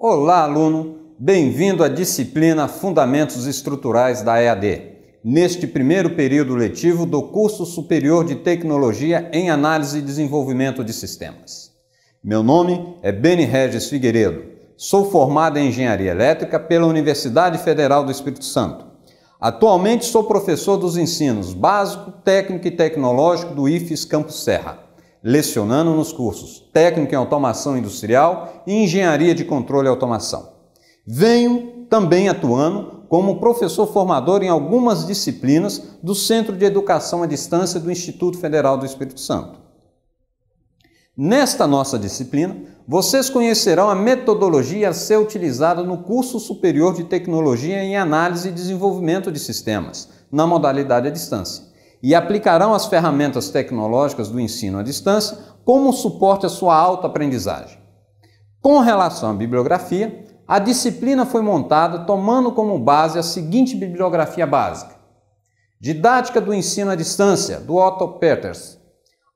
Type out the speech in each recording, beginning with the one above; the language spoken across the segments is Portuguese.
Olá, aluno! Bem-vindo à disciplina Fundamentos Estruturais da EAD, neste primeiro período letivo do curso superior de Tecnologia em Análise e Desenvolvimento de Sistemas. Meu nome é Beni Regis Figueiredo, sou formado em Engenharia Elétrica pela Universidade Federal do Espírito Santo. Atualmente sou professor dos ensinos básico, técnico e tecnológico do IFES Campos Serra lecionando nos cursos Técnico em Automação Industrial e Engenharia de Controle e Automação. Venho também atuando como professor formador em algumas disciplinas do Centro de Educação à Distância do Instituto Federal do Espírito Santo. Nesta nossa disciplina, vocês conhecerão a metodologia a ser utilizada no curso superior de Tecnologia em Análise e Desenvolvimento de Sistemas, na modalidade à distância e aplicarão as ferramentas tecnológicas do ensino à distância como suporte à sua autoaprendizagem. Com relação à bibliografia, a disciplina foi montada tomando como base a seguinte bibliografia básica: Didática do ensino à distância, do Otto Peters.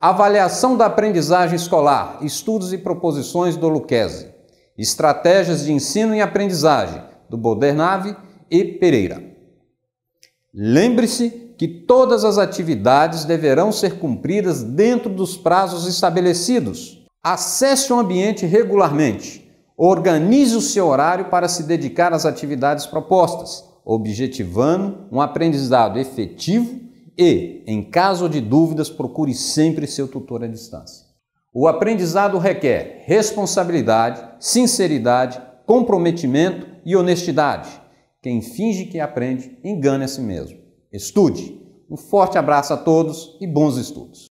Avaliação da aprendizagem escolar, estudos e proposições do Luquezzi. Estratégias de ensino e aprendizagem, do Bodernave e Pereira. Lembre-se que todas as atividades deverão ser cumpridas dentro dos prazos estabelecidos. Acesse o ambiente regularmente. Organize o seu horário para se dedicar às atividades propostas, objetivando um aprendizado efetivo e, em caso de dúvidas, procure sempre seu tutor à distância. O aprendizado requer responsabilidade, sinceridade, comprometimento e honestidade. Quem finge que aprende engana a si mesmo estude. Um forte abraço a todos e bons estudos.